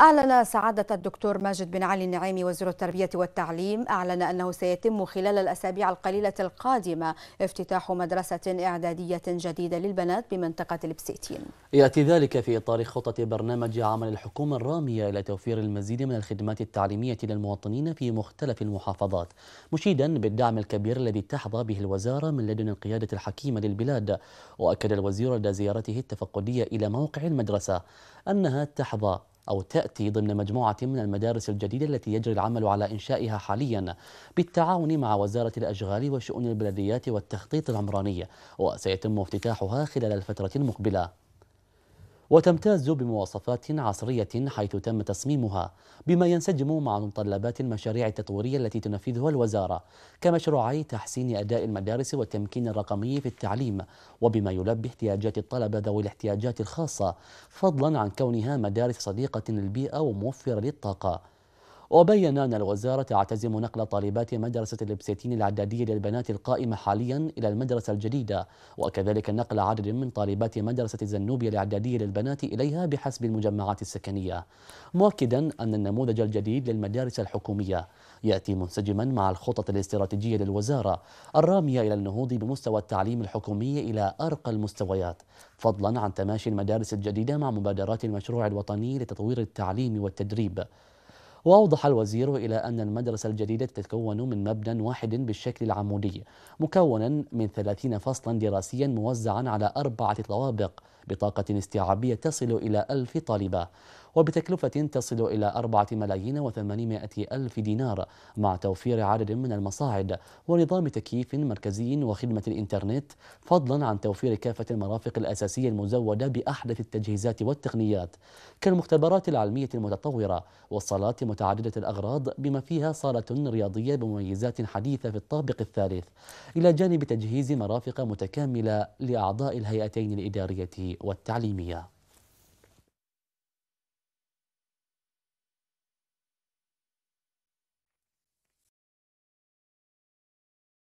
أعلن سعادة الدكتور ماجد بن علي النعيمي وزير التربية والتعليم أعلن أنه سيتم خلال الأسابيع القليلة القادمة افتتاح مدرسة إعدادية جديدة للبنات بمنطقة البسيتين يأتي ذلك في إطار خطة برنامج عمل الحكومة الرامية إلى توفير المزيد من الخدمات التعليمية للمواطنين في مختلف المحافظات مشيدا بالدعم الكبير الذي تحظى به الوزارة من لدن القيادة الحكيمة للبلاد وأكد الوزير لدى زيارته التفقدية إلى موقع المدرسة أنها تحظى أو تأتي ضمن مجموعة من المدارس الجديدة التي يجري العمل على إنشائها حاليا بالتعاون مع وزارة الأشغال وشؤون البلديات والتخطيط العمراني وسيتم افتتاحها خلال الفترة المقبلة وتمتاز بمواصفات عصرية حيث تم تصميمها بما ينسجم مع متطلبات المشاريع التطويرية التي تنفذها الوزارة كمشروعي تحسين أداء المدارس والتمكين الرقمي في التعليم وبما يلبي احتياجات الطلبة ذوي الاحتياجات الخاصة فضلا عن كونها مدارس صديقة للبيئة وموفرة للطاقة وبين أن الوزارة تعتزم نقل طالبات مدرسة البسيتين الإعدادية للبنات القائمة حاليا إلى المدرسة الجديدة وكذلك نقل عدد من طالبات مدرسة الزنوبية الإعدادية للبنات إليها بحسب المجمعات السكنية مؤكدا أن النموذج الجديد للمدارس الحكومية يأتي منسجما مع الخطط الاستراتيجية للوزارة الرامية إلى النهوض بمستوى التعليم الحكومي إلى أرقى المستويات فضلا عن تماشي المدارس الجديدة مع مبادرات المشروع الوطني لتطوير التعليم والتدريب وأوضح الوزير إلى أن المدرسة الجديدة تتكون من مبنى واحد بالشكل العمودي مكونا من 30 فصلا دراسيا موزعا على أربعة طوابق بطاقة استيعابية تصل إلى ألف طالبة وبتكلفة تصل إلى 4 ملايين و800 ألف دينار مع توفير عدد من المصاعد ونظام تكييف مركزي وخدمة الإنترنت فضلا عن توفير كافة المرافق الأساسية المزودة بأحدث التجهيزات والتقنيات كالمختبرات العلمية المتطورة والصالات متعددة الأغراض بما فيها صالة رياضية بمميزات حديثة في الطابق الثالث إلى جانب تجهيز مرافق متكاملة لأعضاء الهيئتين الإدارية والتعليمية